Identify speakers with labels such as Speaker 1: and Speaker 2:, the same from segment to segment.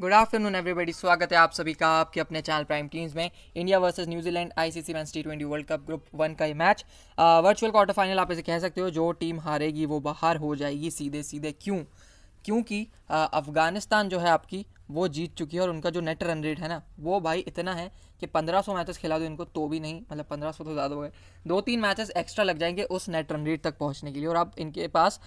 Speaker 1: good afternoon everybody स्वागत है आप सभी का आपके अपने चैनल प्राइम टीम्स में India versus New Zealand ICC match T twenty world cup group one का ये मैच वर्चुअल क्वार्टर फाइनल आप इसे कह सकते हो जो टीम हारेगी वो बाहर हो जाएगी सीधे सीधे क्यों क्योंकि अफ़गानिस्तान जो है आपकी वो जीत चुकी है और उनका जो नेट रन रेट है ना वो भाई इतना है कि पंद्रह सौ मैचेस खिला दो इनको तो भी नहीं मतलब पंद्रह सौ तो ज़्यादा हो गए दो तीन मैचेस एक्स्ट्रा लग जाएंगे उस नेट रन रेट तक पहुंचने के लिए और अब इनके पास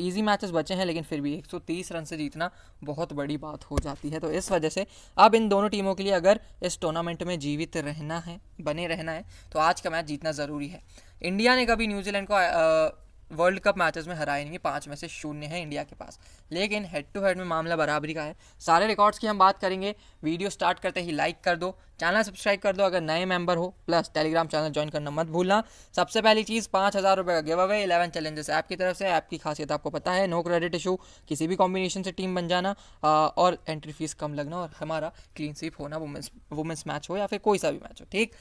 Speaker 1: इजी मैचेस बचे हैं लेकिन फिर भी एक सौ तीस रन से जीतना बहुत बड़ी बात हो जाती है तो इस वजह से अब इन दोनों टीमों के लिए अगर इस टूर्नामेंट में जीवित रहना है बने रहना है तो आज का मैच जीतना ज़रूरी है इंडिया ने कभी न्यूजीलैंड को वर्ल्ड कप मैचेस में हराए नहीं है पाँच में से शून्य है इंडिया के पास लेकिन हेड टू हेड में मामला बराबरी का है सारे रिकॉर्ड्स की हम बात करेंगे वीडियो स्टार्ट करते ही लाइक कर दो चैनल सब्सक्राइब कर दो अगर नए मेंबर हो प्लस टेलीग्राम चैनल ज्वाइन करना मत भूलना सबसे पहली चीज़ पाँच हज़ार रुपये का giveaway eleven challenges app की तरफ से ऐप की खासियत आपको पता है नो क्रेडिट इशू किसी भी कॉम्बिनेशन से टीम बन जाना और एंट्री फीस कम लगना और हमारा क्लीन स्वीप होना वुमेंस वुमेंस मैच हो या फिर कोई सा भी मैच हो ठीक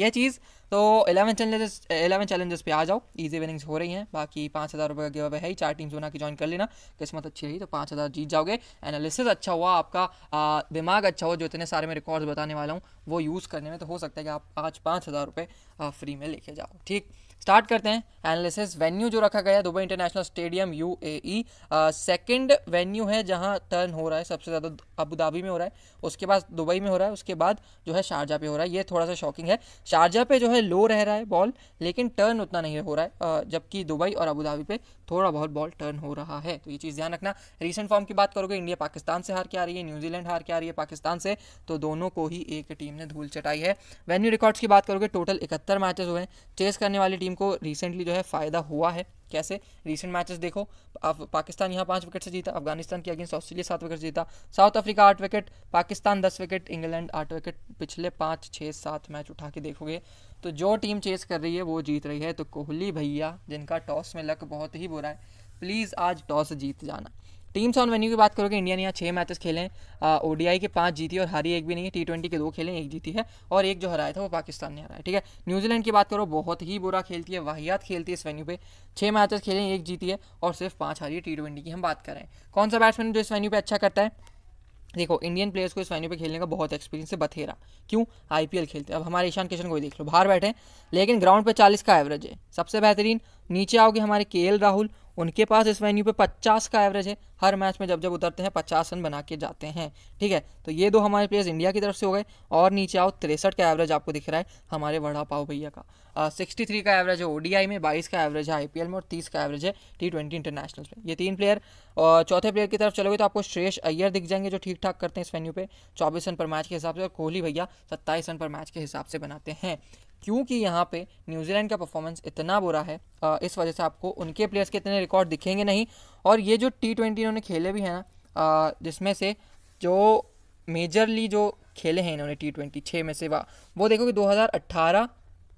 Speaker 1: ये चीज़ तो एलेवन चैलेंजेस एलेवन चैलेंजेस पे आ जाओ ईजी विनिंग्स हो रही हैं बाकी पाँच हज़ार रुपये का गिव है ही चार टीम्स बना के ज्वाइन कर लेना किस्मत अच्छी रही तो पाँच हज़ार जीत जाओगे एनालिसिस अच्छा हुआ आपका आ, दिमाग अच्छा हो जो इतने सारे मैं रिकॉर्ड्स बताने वाला हूँ वो यूज़ करने में तो हो सकता है कि आप आज पाँच हज़ार रुपये फ्री में लेके जाओ ठीक स्टार्ट करते हैं एनालिसिस वेन्यू जो रखा गया है Dubai international stadium U A E second venue है जहाँ टर्न हो रहा है सबसे ज़्यादा अबू धाबी में हो रहा है उसके बाद दुबई में हो रहा है उसके बाद जो है शारजा पे हो रहा है ये थोड़ा सा शॉकिंग है शारजा पे जो है लो रह रहा है बॉल लेकिन टर्न उतना नहीं हो रहा है जबकि दुबई और अबू धाबी पे थोड़ा बहुत बॉल टर्न हो रहा है तो ये चीज़ ध्यान रखना रिसेंट फॉर्म की बात करोगे इंडिया पाकिस्तान से हार के आ रही है न्यूजीलैंड हार के आ रही है पाकिस्तान से तो दोनों को ही एक टीम ने धूल चटाई है वेन्यू रिकॉर्ड्स की बात करोगे टोटल इकहत्तर मैचेस हुए हैं चेस करने वाली टीम टीम को रिसेंटली जो है फ़ायदा हुआ है कैसे रिसेंट मैचेस देखो अब पाकिस्तान यहाँ पाँच विकेट से जीता अफगानिस्तान के अगेंस्ट ऑस्ट्रेलिया सात विकेट जीता साउथ अफ्रीका आठ विकेट पाकिस्तान दस विकेट इंग्लैंड आठ विकेट पिछले पाँच छः सात मैच उठा के देखोगे तो जो टीम चेस कर रही है वो जीत रही है तो कोहली भैया जिनका टॉस में लक बहुत ही बुरा है प्लीज़ आज टॉस जीत जाना टीम्स ऑन वेन्यू की बात करोगे इंडिया ने यहाँ छः मैचेस खेले हैं ओडीआई के पाँच जीती और हारी एक भी नहीं है टी ट्वेंटी के दो खेले एक जीती है और एक जो हराया था वो पाकिस्तान ने हराया ठीक है न्यूजीलैंड की बात करो बहुत ही बुरा खेलती है वाहियात खेलती है इस वेन्यू पे छः मैचेस खेले एक जीती है और सिर्फ पाँच हारी है टी ट्वेंटी की हम बात करें कौन सा बैट्समैन जो इस वेन्यू पर अच्छा करता है देखो इंडियन प्लेयर्स को इस वेन्यू पे खेलने का बहुत एक्सपीरियंस है बथेरा क्यों आईपीएल खेलते हैं अब हमारे ईशान किशन को भी देख लो बाहर बैठे लेकिन ग्राउंड पे चालीस का एवरेज है सबसे बेहतरीन नीचे आओगे हमारे के राहुल उनके पास इस वेन्यू पे 50 का एवरेज है हर मैच में जब जब उतरते हैं 50 रन बना के जाते हैं ठीक है तो ये दो हमारे प्लेयर्स इंडिया की तरफ से हो गए और नीचे आओ तिरसठ का एवरेज आपको दिख रहा है हमारे वड़ा पाव भैया का सिक्सटी थ्री का एवरेज है ओडीआई में बाईस का एवरेज है आईपीएल में और तीस का एवरेज है टी ट्वेंटी इंटरनेशनल में ये तीन प्लेयर और चौथे प्लेयर की तरफ चलोगे तो आपको श्रेष अय्यर दिख जाएंगे जो ठीक ठाक करते हैं इस वेन्यू पर चौबीस रन पर मैच के हिसाब से और कोहली भैया सत्ताईस रन पर मैच के हिसाब से बनाते हैं क्योंकि यहाँ पे न्यूजीलैंड का परफॉर्मेंस इतना बुरा है इस वजह से आपको उनके प्लेयर्स के इतने रिकॉर्ड दिखेंगे नहीं और ये जो टी ट्वेंटी इन्होंने खेले भी हैं ना जिसमें से जो मेजरली जो खेले हैं इन्होंने टी ट्वेंटी छः में से वह वो देखो कि 2018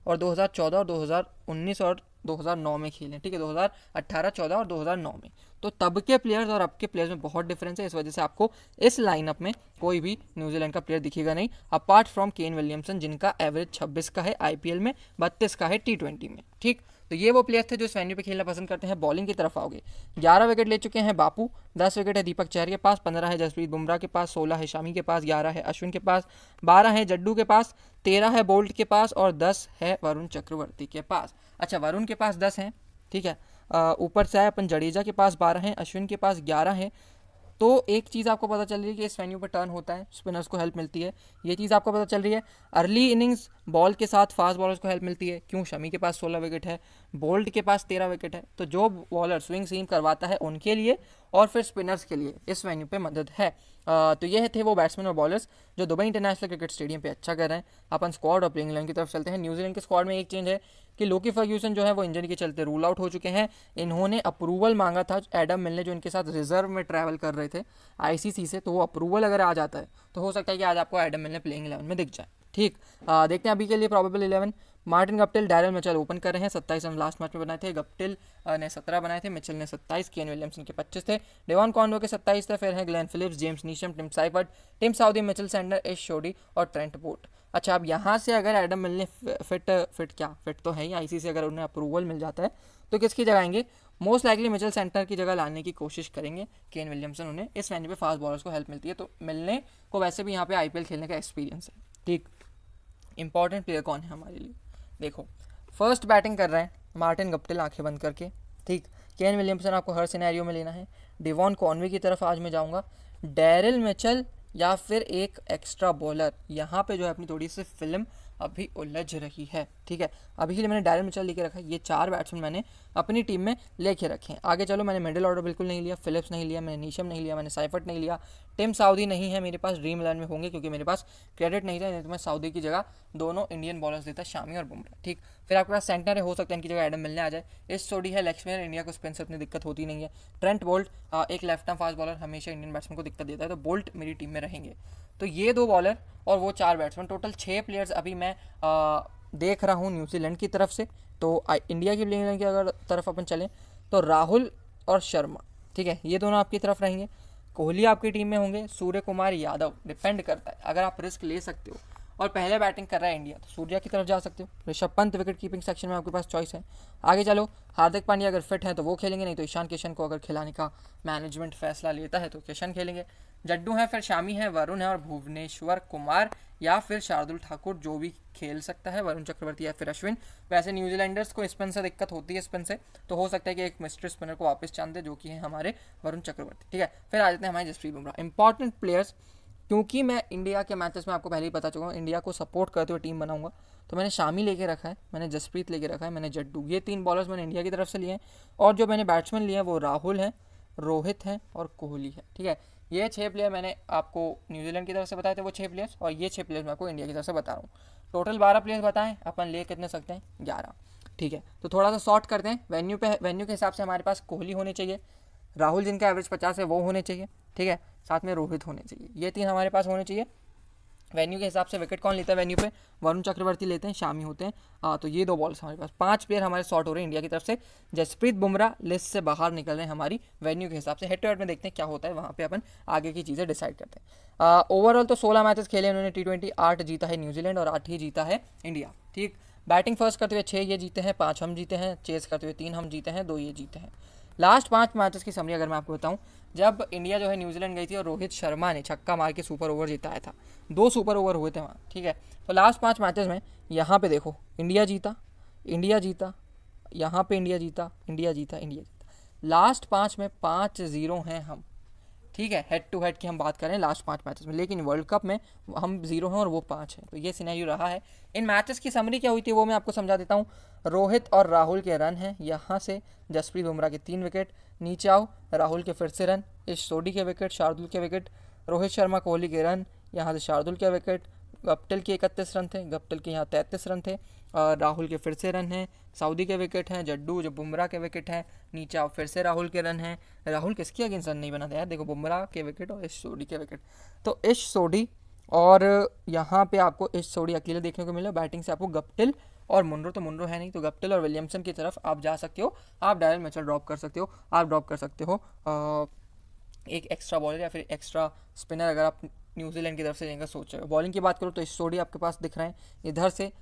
Speaker 1: और 2014 और 2019 और 2009 में खेले ठीक है 2018, 14 और 2009 में तो तब के प्लेयर्स और अब के प्लेयर्स में बहुत डिफरेंस है इस वजह से आपको इस लाइनअप में कोई भी न्यूजीलैंड का प्लेयर दिखेगा नहीं अपार्ट फ्रॉम केन विलियमसन जिनका एवरेज छब्बीस का है आई में बत्तीस का है टी में ठीक तो ये वो प्लेयर थे जो इस वेन्यू पे खेलना पसंद करते हैं बॉलिंग की तरफ आओगे ग्यारह विकेट ले चुके हैं बापू दस विकेट है दीपक चहर के पास पंद्रह है जसप्रीत बुमराह के पास सोलह है शामी के पास ग्यारह है अश्विन के पास बारह है जड्डू के पास तेरह है बोल्ट के पास और दस है वरुण चक्रवर्ती के पास अच्छा वरुण के पास दस हैं ठीक है ऊपर से आए अपन जडेजा के पास बारह हैं अश्विन के पास ग्यारह हैं तो एक चीज़ आपको पता चल रही है कि इस वेन्यू पर टर्न होता है स्पिनर्स को हेल्प मिलती है ये चीज़ आपको पता चल रही है अर्ली इनिंग्स बॉल के साथ फास्ट बॉलर्स को हेल्प मिलती है क्यों शमी के पास सोलह विकेट है बोल्ट के पास तेरह विकेट है तो जो बॉलर स्विंग सीम करवाता है उनके लिए और फिर स्पिनर्स के लिए इस वेन्यू पर मदद है आ, तो ये थे वो बैट्समैन और बॉलर्स जो दुबई इंटरनेशनल क्रिकेट स्टेडियम पर अच्छा कर रहे हैं अपन स्क्वाड और प्लेइंग की तरफ चलते हैं न्यूजीलैंड के स्क्वाड में एक चेंज है कि लोकी फर्ग्यूसन जो है वो इंजन के चलते रूल आउट हो चुके हैं इन्होंने अप्रूवल मांगा था एडम मिलने जो इनके साथ रिजर्व में ट्रैवल कर रहे थे आईसीसी से तो वो अप्रूवल अगर आ जाता है तो हो सकता है कि आज आपको एडम मिलने प्लेइंग इलेवन में दिख जाए ठीक देखते हैं अभी के लिए probable eleven Martin Guptill Daryl Mitchell open कर रहे हैं सत्ताईस रन लास्ट मैच में बनाए थे गप्टिल ने सत्रह बनाए थे मिचल ने सत्ताईस केन विलियमसन के पच्चीस थे डेवान कॉन्डो के सत्ताईस थे फिर हैं Glenn Phillips James Neesham Tim Seifert Tim Southee Mitchell Santner Ish Sodhi और ट्रेंट बोट अच्छा अब यहाँ से अगर एडम मिल ने फिट फिट क्या फिट तो है ही आईसी से अगर उन्हें अप्रूवल मिल जाता है तो किसकी जगह आएंगे मोस्ट लाइकली मिचल सेंटर की जगह लाने की कोशिश करेंगे केन विलियमसन उन्हें इस रेंज पे फास्ट बॉलर्स को हेल्प मिलती है तो मिलने को वैसे भी यहाँ पे आईपीएल खेलने का एक्सपीरियंस है ठीक इंपॉर्टेंट प्लेयर कौन है हमारे लिए देखो फर्स्ट बैटिंग कर रहे हैं मार्टिन गप्टिल आंखें बंद करके ठीक केन विलियमसन आपको हर सिनेरियो में लेना है डिवॉन कॉनवे की तरफ आज मैं जाऊँगा डेरिल मिचल या फिर एक एक्स्ट्रा बॉलर यहाँ पे जो है अपनी थोड़ी सी फिल्म अभी उलझ रही है ठीक है अभी के लिए मैंने डायरेक्ट मिचल लेके रखा है ये चार बैट्समैन मैंने अपनी टीम में लेके रखे हैं आगे चलो मैंने मिडिल ऑर्डर बिल्कुल नहीं लिया फिलिप्स नहीं लिया मैंने नीशम नहीं लिया मैंने साइफर्ट नहीं लिया टिम साउदी नहीं है मेरे पास ड्रीम इलेवन में होंगे क्योंकि मेरे पास क्रेडिट नहीं था नहीं तो मैं साउदी की जगह दोनों इंडियन बॉलर्स देता है शामी और बुमराह ठीक फिर आपके पास सेंटर है हो सकता है इनकी जगह एडम मिलने आ जाए इस सोडी है लक्ष्मी इंडिया को स्पिन से उतनी दिक्कत होती नहीं है ट्रेंट बोल्ट एक लेफ्ट आर्म फास्ट बॉलर हमेशा इंडियन बैट्समैन को दिक्कत देता है तो बोल्ट मेरी टीम में रहेंगे तो ये दो बॉलर और वो चार बैट्समैन टोटल छः प्लेयर्स अभी मैं देख रहा हूँ न्यूजीलैंड की तरफ से तो इंडिया की प्लेइंग की अगर तरफ अपन चलें तो राहुल और शर्मा ठीक है ये दोनों आपकी तरफ रहेंगे कोहली आपकी टीम में होंगे सूर्य कुमार यादव डिपेंड करता है अगर आप रिस्क ले सकते हो और पहले बैटिंग कर रहा है इंडिया तो सूर्या की तरफ जा सकते हो Rishabh Pant wicket keeping section में आपके पास चॉइस है आगे चलो हार्दिक पांड्या अगर फिट है तो वो खेलेंगे नहीं तो ईशान किशन को अगर खिलाने का मैनेजमेंट फैसला लेता है तो किशन खेलेंगे जड्डू हैं फिर शामी है वरुण है और भुवनेश्वर कुमार या फिर शार्दुल ठाकुर जो भी खेल सकता है वरुण चक्रवर्ती या फिर अश्विन वैसे न्यूजीलैंडर्स को स्पिन से दिक्कत होती है स्पिन से तो हो सकता है कि एक मिस्टर स्पिनर को वापस चांद दे जो कि है हमारे वरुण चक्रवर्ती ठीक है फिर आ जाते हैं हमारे जसप्रीत बुमराह इंपॉर्टेंट प्लेयर्स क्योंकि मैं इंडिया के मैचेस में आपको पहले ही बता चुका हूँ इंडिया को सपोर्ट करते हुए टीम बनाऊंगा तो मैंने शामी लेके रखा है मैंने जसप्रीत लेके रखा है मैंने जड्डू ये तीन बॉलर्स मैंने इंडिया की तरफ से लिए हैं और जो मैंने बैट्समैन लिए हैं वो राहुल हैं रोहित हैं और कोहली है ठीक है ये छः प्लेयर मैंने आपको न्यूजीलैंड की तरफ से बताए थे वो छः प्लेयर्स और ये छः प्लेयर्स मैं आपको इंडिया की तरफ से बता रहा हूँ टोटल बारह प्लेयर्स बताएं अपन ले कितने सकते हैं ग्यारह ठीक है तो थोड़ा सा शॉर्ट करते हैं वेन्यू पे वेन्यू के हिसाब से हमारे पास कोहली होनी चाहिए राहुल जिनका एवरेज पचास है वो होने चाहिए ठीक है साथ में रोहित होने चाहिए ये तीन हमारे पास होने चाहिए वेन्यू के हिसाब से विकेट कौन लेता है वेन्यू पे वरुण चक्रवर्ती लेते हैं शामी होते हैं आ, तो ये दो बॉल्स हमारे पास पांच प्लेयर हमारे शॉट हो रहे हैं इंडिया की तरफ से जसप्रीत बुमराह लिस्ट से बाहर निकल रहे हैं हमारी वेन्यू के हिसाब से हेड टू हेड में देखते हैं क्या होता है वहाँ पे अपन आगे की चीज़ें डिसाइड करते हैं ओवरऑल तो सोलह मैचेस खेले उन्होंने टी ट्वेंटी आठ जीता है न्यूजीलैंड और आठ ही जीता है इंडिया ठीक बैटिंग फर्स्ट करते हुए छः ये जीते हैं पाँच हम जीते हैं चेस करते हुए तीन हम जीते हैं दो ये जीते हैं लास्ट पाँच मैचेस की समरी अगर मैं आपको बताऊँ जब इंडिया जो है न्यूजीलैंड गई थी और रोहित शर्मा ने छक्का मार के सुपर ओवर जिताया था दो सुपर ओवर हुए थे वहाँ ठीक है तो लास्ट पाँच मैचेस में यहाँ पे देखो इंडिया जीता इंडिया जीता यहाँ पे इंडिया जीता इंडिया जीता इंडिया जीता लास्ट पाँच में पाँच ज़ीरो हैं हम ठीक है हेड टू हेड की हम बात करें लास्ट पांच मैचेस में लेकिन वर्ल्ड कप में हम जीरो हैं और वो पांच हैं तो ये सिनेरियो रहा है इन मैचेस की समरी क्या हुई थी वो मैं आपको समझा देता हूँ रोहित और राहुल के रन हैं यहाँ से जसप्रीत बुमराह के तीन विकेट नीचे आओ राहुल के फिर से रन इस सोडी के विकेट शार्दुल के विकेट रोहित शर्मा कोहली के रन यहाँ से शार्दुल के विकेट गप्टल के इकतीस रन थे गप्टल के यहाँ तैंतीस रन थे और राहुल के फिर से रन हैं सऊदी के विकेट हैं जड्डू जो बुमराह के विकेट हैं नीचे आप फिर से राहुल के रन हैं राहुल किसके अगेंस्ट रन नहीं बनाते यार देखो बुमराह के विकेट और इश सोडी के विकेट तो इश सोडी और यहाँ पे आपको इश सोडी अकेले देखने को मिले बैटिंग से आपको गप्टिल और मुंड्रो तो मुंड्रो है नहीं तो गप्टिल और विलियमसन की तरफ आप जा सकते हो आप डायरेक्ट मैचर ड्रॉप कर सकते हो आप ड्रॉप कर सकते हो एक एक्स्ट्रा बॉलर या फिर एक्स्ट्रा स्पिनर अगर आप न्यूजीलैंड की तरफ से लेंगे सोच रहे बॉलिंग की बात करो तो इस सोडी आपके पास दिख रहे हैं इधर से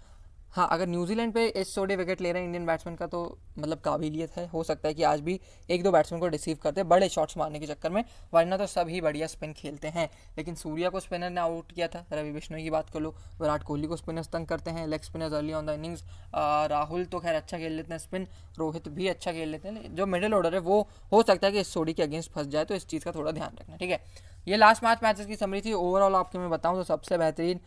Speaker 1: हाँ अगर न्यूजीलैंड पे इस सोडी विकेट ले रहे हैं इंडियन बैट्समैन का तो मतलब काबिलियत है हो सकता है कि आज भी एक दो बैट्समैन को रिसीव करते बड़े शॉट्स मारने के चक्कर में वरना तो सभी बढ़िया स्पिन खेलते हैं लेकिन सूर्या को स्पिनर ने आउट किया था रवि बिश्नो की बात कर लो विराट कोहली को स्पिनर्स तंग करते हैं leg spinners early on the innings Rahul तो खैर अच्छा खेल लेते हैं स्पिन रोहित भी अच्छा खेल लेते हैं जो मिडिल ऑर्डर है वो हो सकता है कि इस सोडी के अगेंस्ट फंस जाए तो इस चीज़ का थोड़ा ध्यान रखना ठीक है ये लास्ट मैच मैचेस की समरी थी ओवरऑल आपके मैं बताऊं तो सबसे बेहतरीन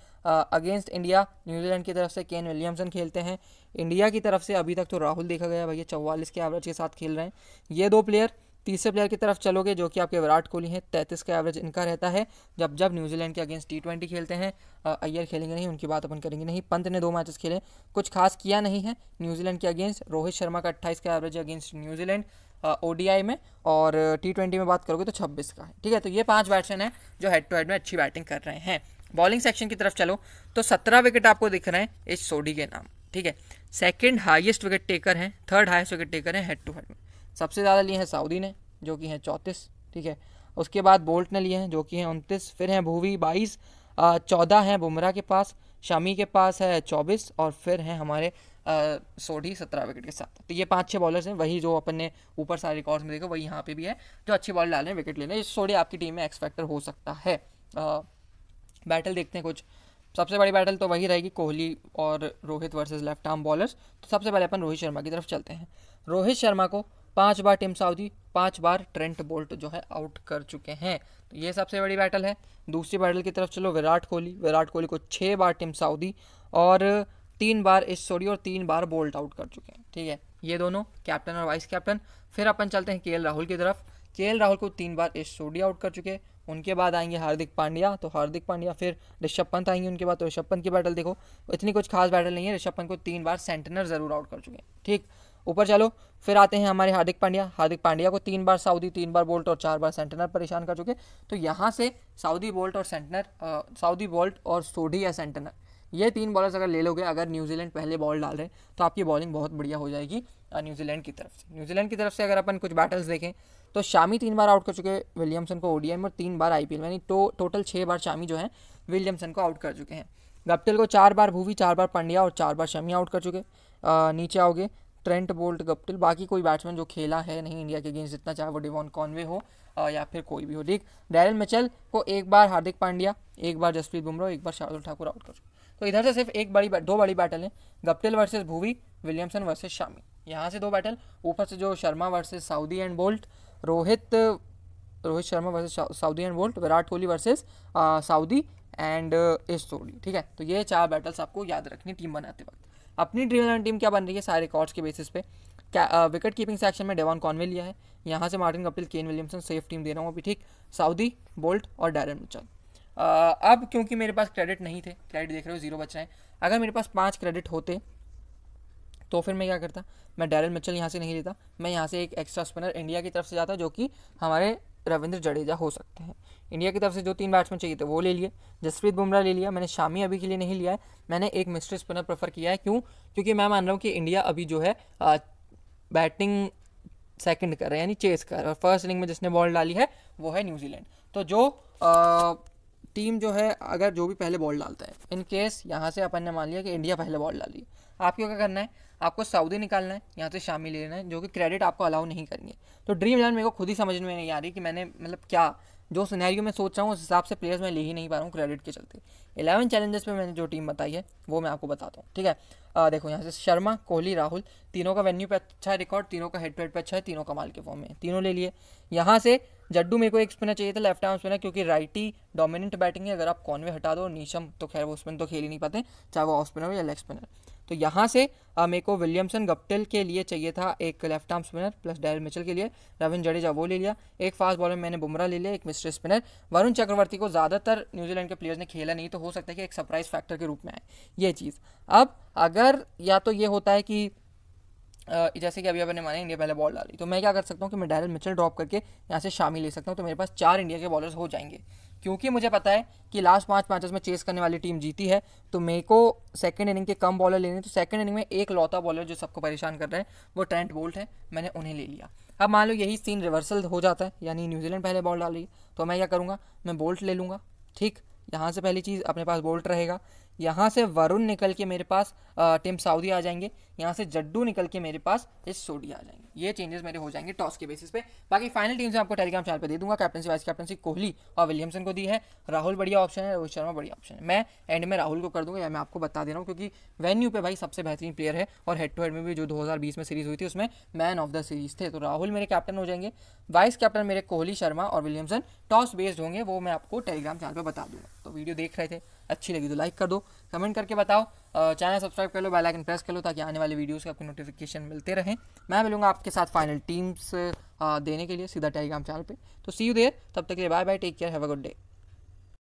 Speaker 1: अगेंस्ट इंडिया न्यूजीलैंड की तरफ से केन विलियमसन खेलते हैं इंडिया की तरफ से अभी तक तो राहुल देखा गया भैया चौवालीस के एवरेज के साथ खेल रहे हैं ये दो प्लेयर तीसरे प्लेयर की तरफ चलोगे जो कि आपके विराट कोहली हैं तैंतीस का एवरेज इनका रहता है जब जब न्यूजीलैंड के अगेंस्ट टी ट्वेंटी खेलते हैं अय्यर खेलेंगे नहीं उनकी बात अपन करेंगे नहीं पंत ने दो मैचेस खेले कुछ खास किया नहीं है न्यूजीलैंड के अगेंस्ट रोहित शर्मा का अट्ठाईस का एवरेज अगेंस्ट न्यूजीलैंड ओडीआई में और टी ट्वेंटी में बात करोगे तो छब्बीस का ठीक है तो ये पाँच बैट्समैन हैं जो हेड टू हेड में अच्छी बैटिंग कर रहे हैं बॉलिंग सेक्शन की तरफ चलो तो सत्रह विकेट आपको दिख रहे हैं इस सोडी के नाम ठीक है सेकेंड हाइएस्ट विकेट टेकर हैं थर्ड हाइस्ट विकेट टेकर हैं हेड टू हेड में सबसे ज़्यादा लिए हैं सऊदी ने जो कि हैं चौंतीस ठीक है उसके बाद बोल्ट ने लिए हैं जो कि हैं उनतीस फिर हैं भूवी बाईस चौदह हैं बुमराह के पास शमी के पास है चौबीस और फिर हैं हमारे सोढ़ी सत्रह विकेट के साथ तो ये पाँच छः बॉलर्स हैं वही जो अपन ने ऊपर सारे रिकॉर्ड्स में देखा वही यहाँ पे भी है जो अच्छी बॉल डाल रहे हैं विकेट ले रहे सोढ़ी आपकी टीम में एक्सपेक्टर हो सकता है बैटल देखते हैं कुछ सबसे बड़ी बैटल तो वही रहेगी कोहली और Rohit versus left arm bowlers तो सबसे पहले अपन रोहित शर्मा की तरफ चलते हैं रोहित शर्मा को पांच बार टिम साउदी पांच बार ट्रेंट बोल्ट जो है आउट कर चुके हैं तो ये सबसे बड़ी बैटल है दूसरी बैटल की तरफ चलो विराट कोहली विराट कोहली को छः बार टिम साउदी और तीन बार इस सॉरी और तीन बार बोल्ट आउट कर चुके हैं ठीक है ये दोनों कैप्टन और वाइस कैप्टन फिर अपन चलते हैं के राहुल की तरफ के राहुल को तीन बार इस सोडी आउट कर चुके उनके बाद आएंगे हार्दिक पांड्या तो हार्दिक पांड्या फिर ऋषभ पंत आएंगे उनके बाद तो ऋषभ पंत की बैटल देखो इतनी कुछ खास बैटल नहीं है ऋषभ पंत को तीन बार सेंटनर ज़रूर आउट कर चुके हैं ठीक ऊपर चलो फिर आते हैं हमारे हार्दिक पांड्या हार्दिक पांड्या को तीन बार साउदी तीन बार बोल्ट और चार बार सेंटनर परेशान कर चुके तो यहाँ से साउदी बोल्ट और सेंटनर साउदी बोल्ट और सोडी या सेंटनर ये तीन बॉलर्स अगर ले लोगे अगर न्यूजीलैंड पहले बॉल डाल रहे हैं तो आपकी बॉलिंग बहुत बढ़िया हो जाएगी न्यूजीलैंड की तरफ से न्यूजीलैंड की तरफ से अगर अपन कुछ बैटल्स देखें तो शामी तीन बार आउट कर चुके विलियमसन को ओडीएम और तीन बार आईपीएल यानी टो टोटल छः बार शामी जो है विलियमसन को आउट कर चुके हैं गप्टिल को चार बार भूवी चार बार पंड्या और चार बार शमी आउट कर चुके आ, नीचे आओगे ट्रेंट बोल्ट गप्टिल बाकी कोई बैट्समैन जो खेला है नहीं इंडिया के अगेंस्ट जितना चाहे वो डिवॉन कॉनवे हो आ, या फिर कोई भी हो ठीक डैरन मिचल को एक बार हार्दिक पांड्या एक बार जसप्रीत बुमराह एक बार शार्दुल ठाकुर आउट कर चुके तो इधर से सिर्फ एक बड़ी दो बड़ी बैटल है Guptill versus Bhuvi Williamson versus Shami यहाँ से दो बैटल ऊपर से जो Sharma versus Southee and Boult Rohit Rohit Sharma versus Southee and Boult Virat Kohli versus Southee and Ish Sodhi ठीक है तो ये चार बैटल्स आपको याद रखनी टीम बनाते वक्त अपनी ड्रीम इलेवन टीम क्या बन रही है सारे रिकॉर्ड्स के बेसिस पे क्या विकेट कीपिंग सेक्शन में डेवान कॉनवे लिया है यहाँ से Martin Guptill Kane Williamson safe team दे रहा हूँ अभी ठीक साउदी बोल्ट और डैरन मिचल अब क्योंकि मेरे पास क्रेडिट नहीं थे क्रेडिट देख रहे हो जीरो बच रहे हैं अगर मेरे पास पाँच क्रेडिट होते तो फिर मैं क्या करता मैं डैरल मिचल यहाँ से नहीं लेता मैं यहाँ से एक एक्स्ट्रा स्पिनर इंडिया की तरफ से जाता जो कि हमारे रविंद्र जडेजा हो सकते हैं इंडिया की तरफ से जो तीन बैट्समैन चाहिए थे वो ले लिए जसप्रीत बुमराह ले लिया मैंने शामी अभी के लिए नहीं लिया है मैंने एक मिस्ट्री स्पिनर प्रेफर किया है क्यों क्योंकि मैं मान रहा हूँ कि इंडिया अभी जो है बैटिंग सेकंड कर रहे हैं यानी चेस कर और फर्स्ट इनिंग में जिसने बॉल डाली है वो है न्यूजीलैंड तो जो आ, टीम जो है अगर जो भी पहले बॉल डालता है इन केस यहाँ से अपन ने मान लिया कि इंडिया पहले बॉल डाली आपको क्या करना है आपको सऊदी निकालना है यहाँ से शामिल लेना है जो कि क्रेडिट आपको अलाउ नहीं करनी है तो ड्रीम इलेवन मेरे को खुद ही समझ में नहीं आ रही कि मैंने मतलब क्या जो सिनेरियो में सोच रहा हूँ उस हिसाब से प्लेयर्स मैं ले ही नहीं पा रहा हूँ क्रेडिट के चलते इलेवन चैलेंजेस पर मैंने जो टीम बताई है वो मैं आपको बताता हूँ ठीक है आ, देखो यहाँ से शर्मा कोहली राहुल तीनों का वेन्यू पे अच्छा है रिकॉर्ड तीनों का हेड टू हेड पे अच्छा है तीनों कमाल के फॉर्म में तीनों ले लिए यहाँ से जड्डू मेरे को एक स्पिनर चाहिए था लेफ्ट आर्म स्पिनर क्योंकि राइट ही डोमिनेंट बैटिंग है अगर आप कॉनवे हटा दो नीशम तो खैर वो स्पिन तो खेल ही नहीं पाते चाहे वो ऑफ स्पिनर हो या लेग स्पिनर तो यहाँ से मेरे को विलियमसन गप्टिल के लिए चाहिए था एक left arm spinner plus Daryl Mitchell के लिए रविन जडेजा वो ले लिया एक फास्ट बॉलर मैंने बुमराह ले लिया एक मिस्ट्री स्पिनर वरुण चक्रवर्ती को ज़्यादातर न्यूजीलैंड के प्लेयर्स ने खेला नहीं तो हो सकता है कि एक सरप्राइज फैक्टर के रूप में आए ये चीज़ अब अगर या तो ये होता है कि जैसे कि अभी अपने माने इंडिया पहले बॉल डाली तो मैं क्या कर सकता हूँ कि मैं डायरेक्ट मिचल ड्रॉप करके यहाँ से शामिल ले सकता हूँ तो मेरे पास चार इंडिया के बॉलर्स हो जाएंगे क्योंकि मुझे पता है कि लास्ट पाँच मैचेस में चेस करने वाली टीम जीती है तो मेरे को सेकंड इनिंग के कम बॉलर लेने तो सेकंड इनिंग में एक लौता बॉलर जो सबको परेशान कर रहे हैं वो ट्रेंट बोल्ट है मैंने उन्हें ले लिया अब मान लो यही सीन रिवर्सल हो जाता है यानी न्यूजीलैंड पहले बॉल डाल रही तो मैं क्या करूँगा मैं बोल्ट ले लूँगा ठीक यहाँ से पहली चीज़ अपने पास बोल्ट रहेगा यहाँ से वरुण निकल के मेरे पास टीम सऊदी आ जाएंगे यहाँ से जड्डू निकल के मेरे पास इस सोडी आ जाएंगे ये चेंजेस मेरे हो जाएंगे टॉस के बेसिस पे बाकी फाइनल टीम से आपको टेलीग्राम चैनल पर दे दूंगा कैप्टनसी वाइस कैप्टनसी कोहली और विलियमसन को दी है राहुल बढ़िया ऑप्शन है रोहित शर्मा बढ़िया ऑप्शन है मैं एंड में राहुल को कर दूंगा या मैं आपको बता दे रहा हूँ क्योंकि वेन्यू पे भाई सबसे बेहतरीन प्लेयर है और हेड टू हेड में भी जो दो में सीरीज हुई थी उसमें मैन ऑफ द सीरीज थे तो राहुल मेरे कैप्टन हो जाएंगे वाइस कैप्टन मेरे कोहली शर्मा और विलियमसन टॉस बेस्ड होंगे वो मैं आपको टेलीग्राम चैनल पर बता दूंगा तो वीडियो देख रहे थे अच्छी लगी तो लाइक कर दो कमेंट करके बताओ चैनल सब्सक्राइब कर लो बेल आइकन प्रेस कर लो ताकि आने वाली वीडियोस के आपको नोटिफिकेशन मिलते रहें मैं मिलूंगा आपके साथ फाइनल टीम्स देने के लिए सीधा टेलीग्राम चैनल पे तो सी यू देर तब तक के लिए bye bye take care have a good day